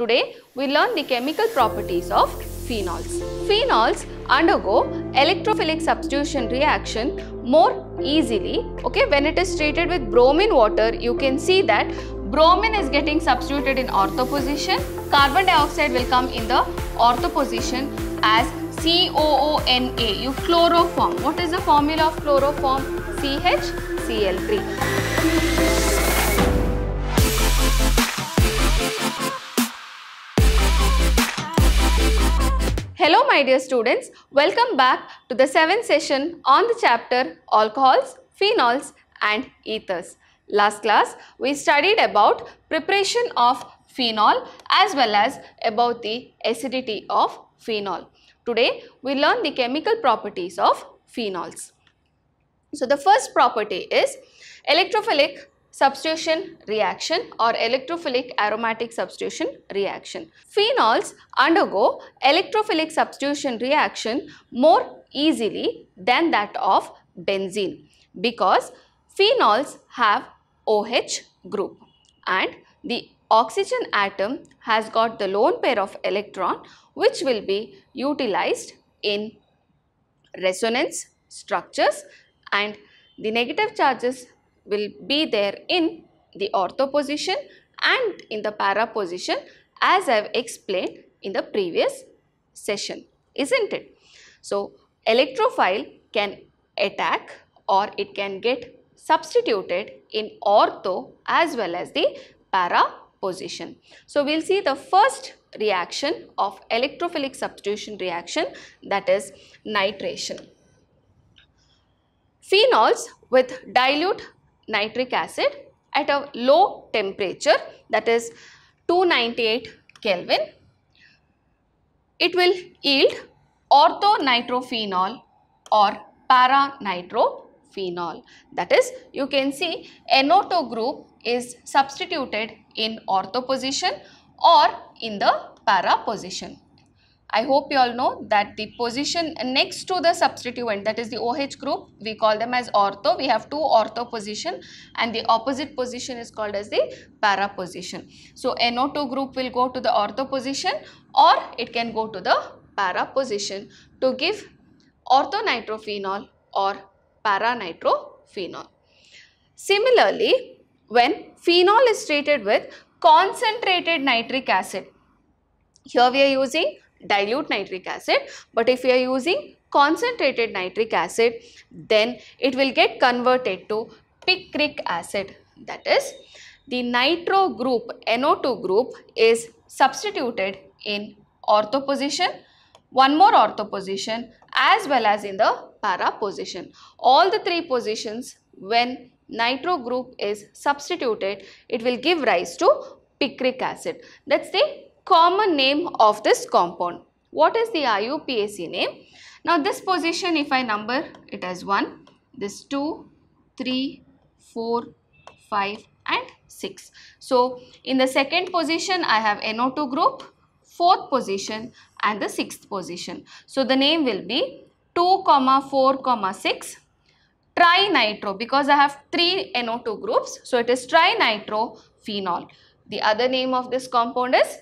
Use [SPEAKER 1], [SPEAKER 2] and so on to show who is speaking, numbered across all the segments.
[SPEAKER 1] Today, we learn the chemical properties of phenols. Phenols undergo electrophilic substitution reaction more easily. Okay, when it is treated with bromine water, you can see that bromine is getting substituted in ortho position. Carbon dioxide will come in the ortho position as COONA, you chloroform. What is the formula of chloroform? CHCl3. Hello my dear students, welcome back to the 7th session on the chapter Alcohols, Phenols and Ethers. Last class we studied about preparation of phenol as well as about the acidity of phenol. Today we learn the chemical properties of phenols. So the first property is electrophilic substitution reaction or electrophilic aromatic substitution reaction. Phenols undergo electrophilic substitution reaction more easily than that of benzene because phenols have OH group and the oxygen atom has got the lone pair of electron which will be utilized in resonance structures and the negative charges will be there in the ortho position and in the para position as I have explained in the previous session, isn't it? So, electrophile can attack or it can get substituted in ortho as well as the para position. So, we will see the first reaction of electrophilic substitution reaction that is nitration. Phenols with dilute nitric acid at a low temperature that is 298 Kelvin. It will yield orthonitrophenol or paranitrophenol. That is, you can see NO2 group is substituted in ortho position or in the para position. I hope you all know that the position next to the substituent that is the OH group we call them as ortho. We have two ortho position and the opposite position is called as the para position. So NO2 group will go to the ortho position or it can go to the para position to give orthonitrophenol or para nitrophenol. Similarly, when phenol is treated with concentrated nitric acid, here we are using dilute nitric acid but if you are using concentrated nitric acid then it will get converted to picric acid that is the nitro group NO2 group is substituted in ortho position one more ortho position as well as in the para position all the three positions when nitro group is substituted it will give rise to picric acid that's the common name of this compound. What is the IUPAC name? Now this position if I number it as 1, this 2, 3, 4, 5 and 6. So in the second position I have NO2 group, fourth position and the sixth position. So the name will be 2, comma 4, comma 6 trinitro because I have three NO2 groups. So it is trinitrophenol. The other name of this compound is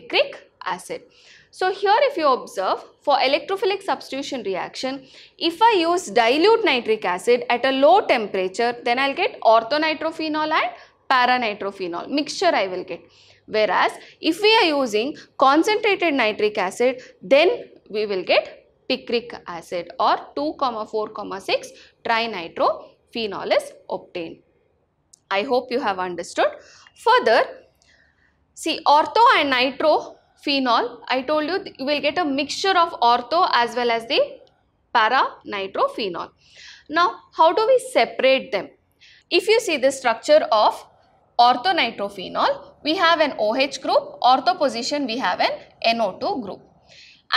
[SPEAKER 1] picric acid. So here if you observe for electrophilic substitution reaction, if I use dilute nitric acid at a low temperature, then I'll get orthonitrophenol and paranitrophenol mixture I will get. Whereas if we are using concentrated nitric acid, then we will get picric acid or 2, 4, 6 trinitrophenol is obtained. I hope you have understood. Further, See ortho and nitrophenol, I told you you will get a mixture of ortho as well as the para phenol. Now how do we separate them? If you see the structure of orthonitrophenol, we have an OH group, ortho position we have an NO2 group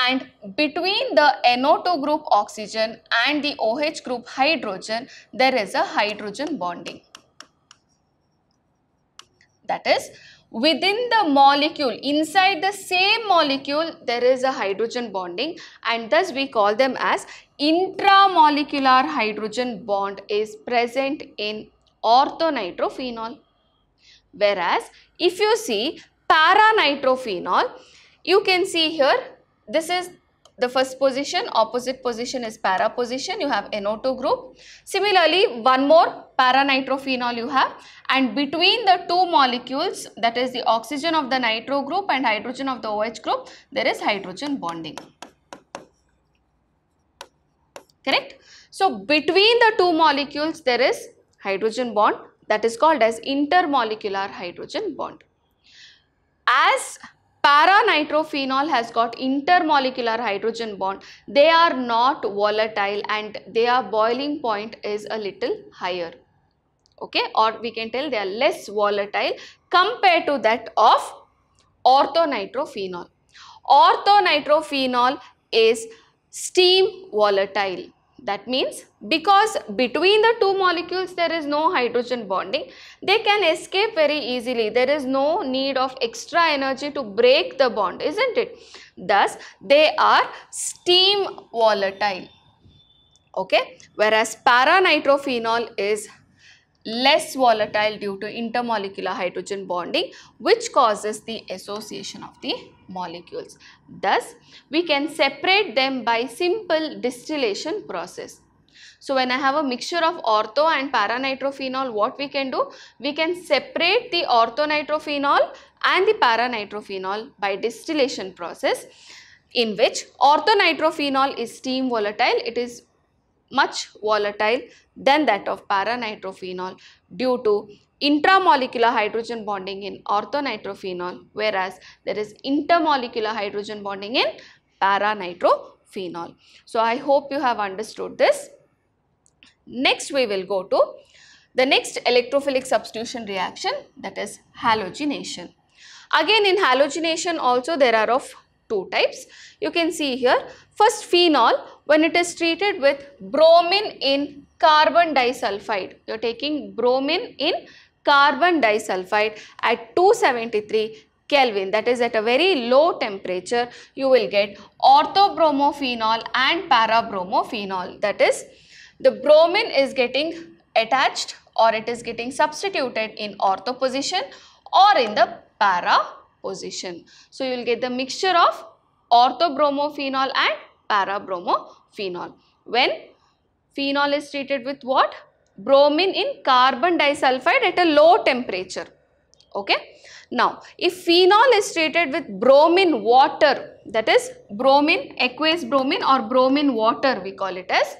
[SPEAKER 1] and between the NO2 group oxygen and the OH group hydrogen, there is a hydrogen bonding. That is within the molecule inside the same molecule there is a hydrogen bonding and thus we call them as intramolecular hydrogen bond is present in orthonitrophenol whereas if you see paranitrophenol you can see here this is the first position, opposite position is para position, you have NO2 group. Similarly, one more para nitrophenol you have and between the two molecules that is the oxygen of the nitro group and hydrogen of the OH group, there is hydrogen bonding. Correct? So, between the two molecules there is hydrogen bond that is called as intermolecular hydrogen bond. As paranitrophenol has got intermolecular hydrogen bond. They are not volatile and their boiling point is a little higher. Okay, or we can tell they are less volatile compared to that of orthonitrophenol. Orthonitrophenol is steam volatile that means because between the two molecules there is no hydrogen bonding, they can escape very easily. There is no need of extra energy to break the bond, isn't it? Thus, they are steam volatile. Okay, whereas para nitrophenol is less volatile due to intermolecular hydrogen bonding which causes the association of the molecules. Thus, we can separate them by simple distillation process. So, when I have a mixture of ortho and paranitrophenol, what we can do? We can separate the orthonitrophenol and the paranitrophenol by distillation process in which orthonitrophenol is steam volatile. It is much volatile than that of paranitrophenol due to intramolecular hydrogen bonding in orthonitrophenol whereas there is intermolecular hydrogen bonding in paranitrophenol. So, I hope you have understood this. Next we will go to the next electrophilic substitution reaction that is halogenation. Again in halogenation also there are of two types. You can see here first phenol when it is treated with bromine in carbon disulfide. You are taking bromine in carbon disulfide at 273 Kelvin that is at a very low temperature you will get orthobromophenol and parabromophenol that is the bromine is getting attached or it is getting substituted in ortho position or in the para position. So you will get the mixture of orthobromophenol and parabromophenol when Phenol is treated with what? Bromine in carbon disulfide at a low temperature. Okay. Now, if phenol is treated with bromine water, that is bromine, aqueous bromine or bromine water we call it as.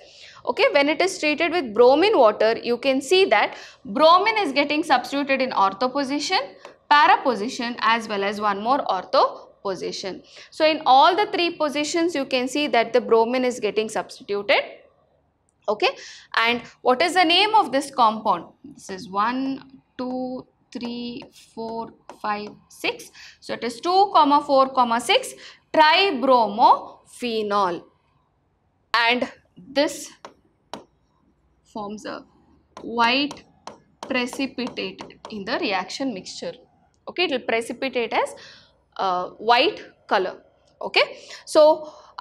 [SPEAKER 1] Okay, when it is treated with bromine water, you can see that bromine is getting substituted in ortho position, para position as well as one more ortho position. So, in all the three positions, you can see that the bromine is getting substituted okay and what is the name of this compound this is one two three four five six so it is 2 comma 4 comma 6 tribromophene, and this forms a white precipitate in the reaction mixture okay it will precipitate as uh, white color okay so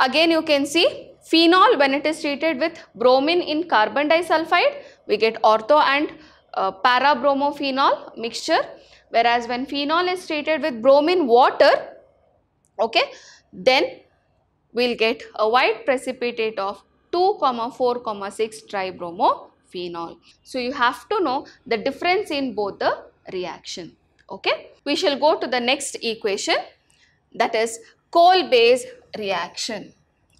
[SPEAKER 1] Again, you can see phenol when it is treated with bromine in carbon disulfide, we get ortho and uh, bromophenol mixture. Whereas when phenol is treated with bromine water, okay, then we'll get a white precipitate of 2, 4, 6 tribromophenol. So you have to know the difference in both the reaction. Okay. We shall go to the next equation that is coal base reaction.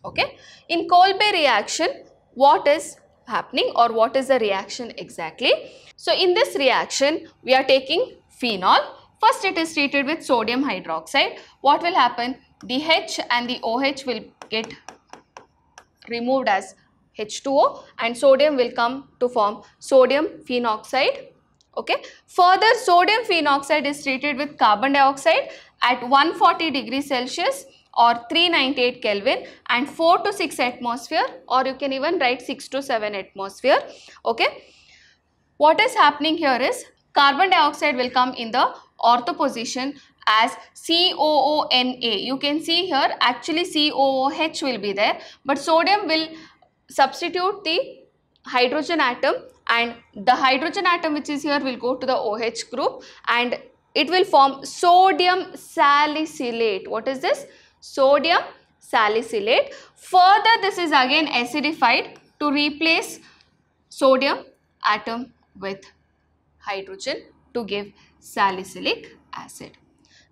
[SPEAKER 1] Okay. In Kolbe reaction, what is happening or what is the reaction exactly? So, in this reaction, we are taking phenol. First, it is treated with sodium hydroxide. What will happen? The H and the OH will get removed as H2O and sodium will come to form sodium phenoxide okay further sodium phenoxide is treated with carbon dioxide at 140 degree celsius or 398 kelvin and 4 to 6 atmosphere or you can even write 6 to 7 atmosphere okay what is happening here is carbon dioxide will come in the ortho position as COONA. You can see here actually COOH will be there but sodium will substitute the hydrogen atom and the hydrogen atom which is here will go to the OH group and it will form sodium salicylate. What is this? Sodium salicylate. Further this is again acidified to replace sodium atom with hydrogen to give salicylic acid.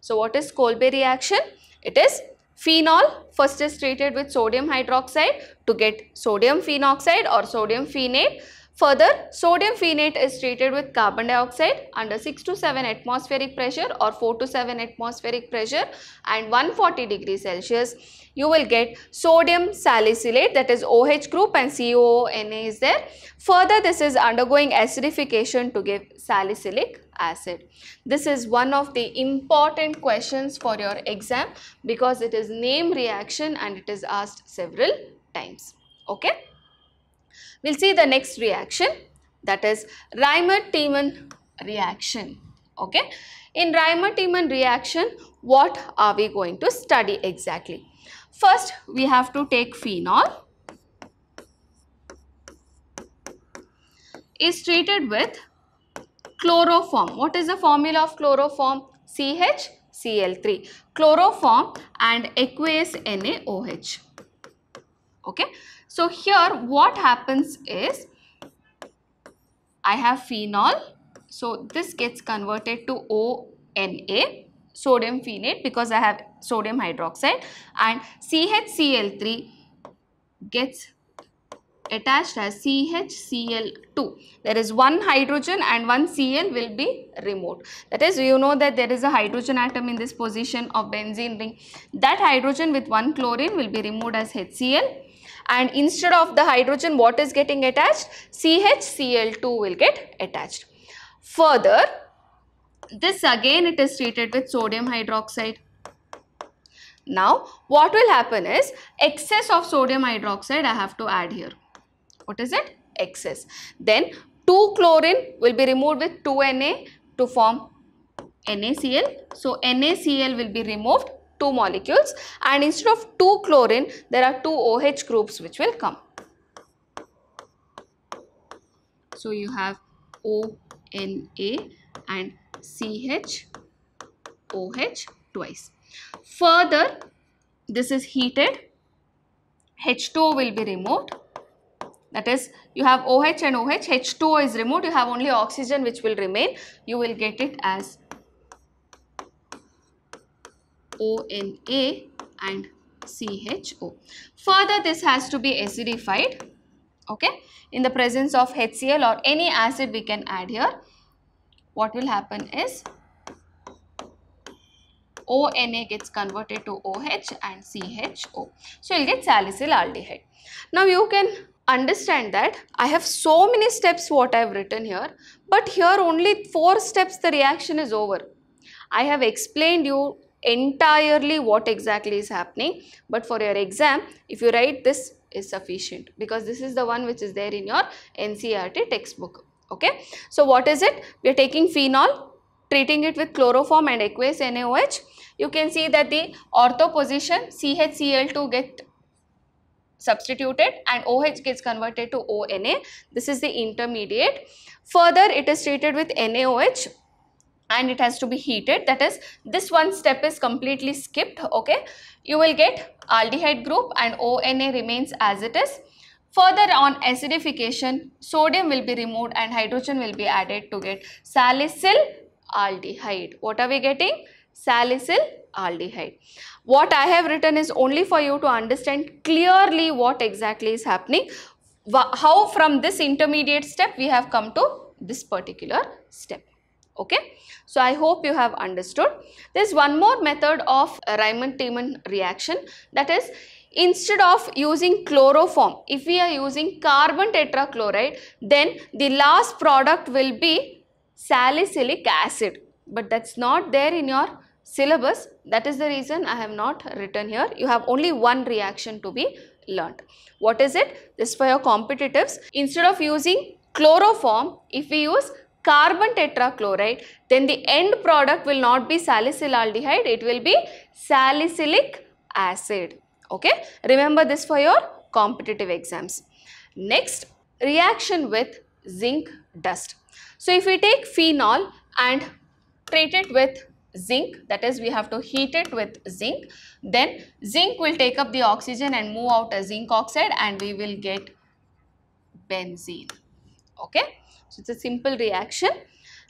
[SPEAKER 1] So what is Kolbe reaction? It is phenol first is treated with sodium hydroxide to get sodium phenoxide or sodium phenate Further, sodium phenate is treated with carbon dioxide under 6 to 7 atmospheric pressure or 4 to 7 atmospheric pressure and 140 degrees Celsius. You will get sodium salicylate that is OH group and COONA is there. Further, this is undergoing acidification to give salicylic acid. This is one of the important questions for your exam because it is name reaction and it is asked several times. Okay. We will see the next reaction that is Reimer-Tiemann reaction. Okay. In Reimer-Tiemann reaction, what are we going to study exactly? First, we have to take phenol is treated with chloroform. What is the formula of chloroform? CHCl3. Chloroform and aqueous NaOH. Okay. So here what happens is I have phenol. So this gets converted to ONA sodium phenate because I have sodium hydroxide and CHCl3 gets attached as CHCl2. There is one hydrogen and one Cl will be removed. That is, you know that there is a hydrogen atom in this position of benzene ring. That hydrogen with one chlorine will be removed as HCl and instead of the hydrogen what is getting attached CHCl2 will get attached. Further this again it is treated with sodium hydroxide. Now what will happen is excess of sodium hydroxide I have to add here. What is it? Excess. Then 2 chlorine will be removed with 2Na to form NaCl. So NaCl will be removed two molecules and instead of two chlorine there are two OH groups which will come. So you have ONA and CH OH twice. Further this is heated H2 will be removed that is you have OH and OH H2 is removed you have only oxygen which will remain you will get it as ONA and CHO. Further, this has to be acidified. Okay. In the presence of HCl or any acid we can add here, what will happen is ONA gets converted to OH and CHO. So, you'll get salicyl aldehyde. Now, you can understand that I have so many steps what I have written here, but here only 4 steps the reaction is over. I have explained you entirely what exactly is happening but for your exam if you write this is sufficient because this is the one which is there in your NCERT textbook okay. So what is it? We are taking phenol treating it with chloroform and aqueous NaOH. You can see that the ortho position CHCl2 get substituted and OH gets converted to ONA. This is the intermediate. Further, it is treated with NaOH and it has to be heated that is this one step is completely skipped okay you will get aldehyde group and ONA remains as it is further on acidification sodium will be removed and hydrogen will be added to get salicyl aldehyde what are we getting salicyl aldehyde what I have written is only for you to understand clearly what exactly is happening how from this intermediate step we have come to this particular step okay so i hope you have understood there's one more method of uh, riemann tiemann reaction that is instead of using chloroform if we are using carbon tetrachloride then the last product will be salicylic acid but that's not there in your syllabus that is the reason i have not written here you have only one reaction to be learnt what is it this for your competitives instead of using chloroform if we use carbon tetrachloride, then the end product will not be salicylaldehyde, it will be salicylic acid. Okay, remember this for your competitive exams. Next, reaction with zinc dust. So, if we take phenol and treat it with zinc that is we have to heat it with zinc then zinc will take up the oxygen and move out a zinc oxide and we will get benzene okay so, it is a simple reaction.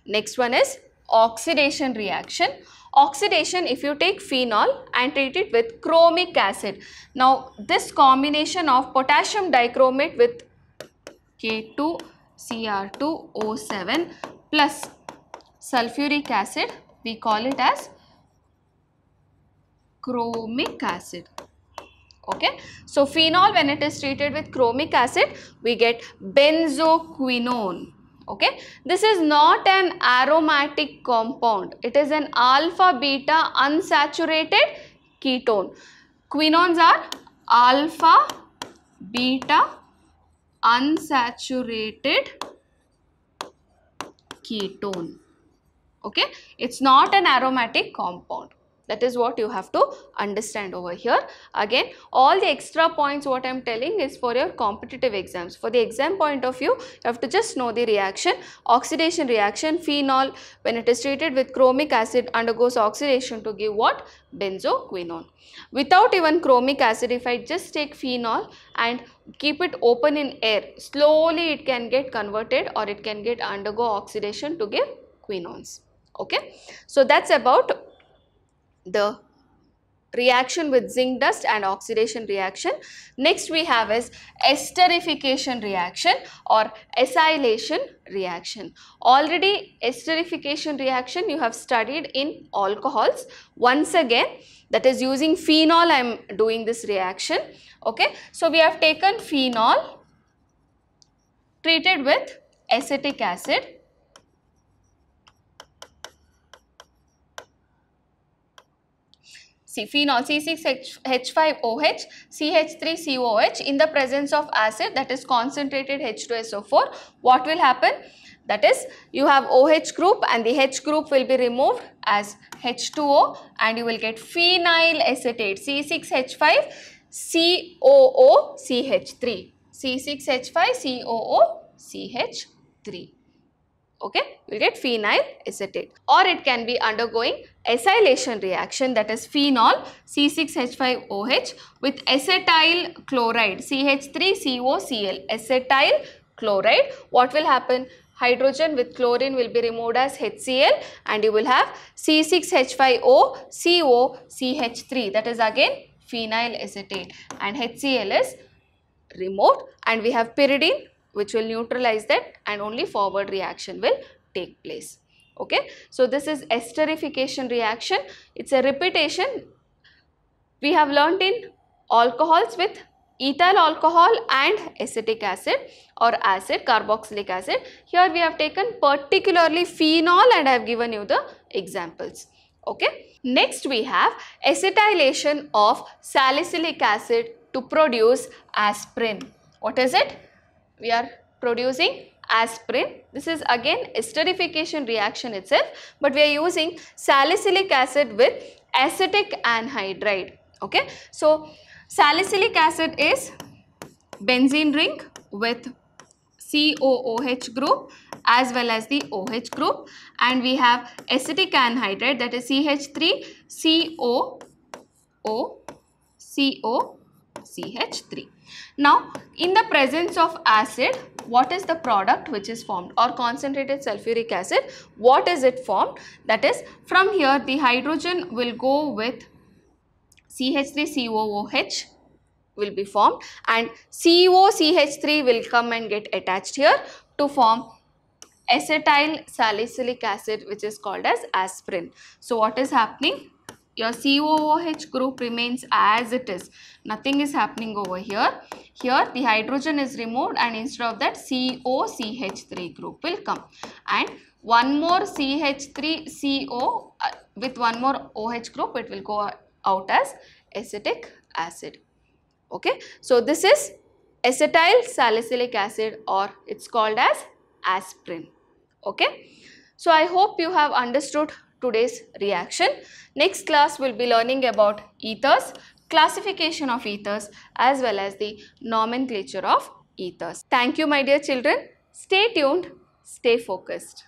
[SPEAKER 1] Next one is oxidation reaction. Oxidation if you take phenol and treat it with chromic acid. Now this combination of potassium dichromate with K2Cr2O7 plus sulfuric acid we call it as chromic acid okay. So phenol when it is treated with chromic acid we get benzoquinone okay this is not an aromatic compound it is an alpha beta unsaturated ketone quinones are alpha beta unsaturated ketone okay it's not an aromatic compound that is what you have to understand over here. Again, all the extra points what I am telling is for your competitive exams. For the exam point of view, you have to just know the reaction. Oxidation reaction, phenol, when it is treated with chromic acid, undergoes oxidation to give what? Benzoquinone. Without even chromic acid, if I just take phenol and keep it open in air, slowly it can get converted or it can get undergo oxidation to give quinones okay so that's about the reaction with zinc dust and oxidation reaction. Next we have is esterification reaction or acylation reaction. Already esterification reaction you have studied in alcohols. Once again that is using phenol I am doing this reaction. Okay. So we have taken phenol treated with acetic acid See phenol C6H5OH, CH3COH in the presence of acid that is concentrated H2SO4, what will happen? That is you have OH group and the H group will be removed as H2O and you will get phenyl acetate C6H5COOCH3. C6H5COOCH3 okay we'll get phenyl acetate or it can be undergoing acylation reaction that is phenol C6H5OH with acetyl chloride CH3COCl acetyl chloride what will happen hydrogen with chlorine will be removed as HCl and you will have C6H5O COCH3 that is again phenyl acetate and HCl is removed and we have pyridine which will neutralize that and only forward reaction will take place. Okay. So, this is esterification reaction. It is a repetition we have learnt in alcohols with ethyl alcohol and acetic acid or acid carboxylic acid. Here we have taken particularly phenol and I have given you the examples. Okay. Next we have acetylation of salicylic acid to produce aspirin. What is it? we are producing aspirin. This is again esterification reaction itself but we are using salicylic acid with acetic anhydride. Okay. So, salicylic acid is benzene ring with COOH group as well as the OH group and we have acetic anhydride that is CH3COO CO CH3. Now, in the presence of acid, what is the product which is formed or concentrated sulfuric acid? What is it formed? That is, from here the hydrogen will go with CH3COOH will be formed and COCH3 will come and get attached here to form acetyl salicylic acid which is called as aspirin. So, what is happening? your COOH group remains as it is. Nothing is happening over here. Here the hydrogen is removed and instead of that COCH3 group will come. And one more CH3 CO uh, with one more OH group it will go out as acetic acid. Okay. So this is acetyl salicylic acid or it's called as aspirin. Okay. So I hope you have understood today's reaction. Next class we will be learning about ethers, classification of ethers as well as the nomenclature of ethers. Thank you my dear children. Stay tuned, stay focused.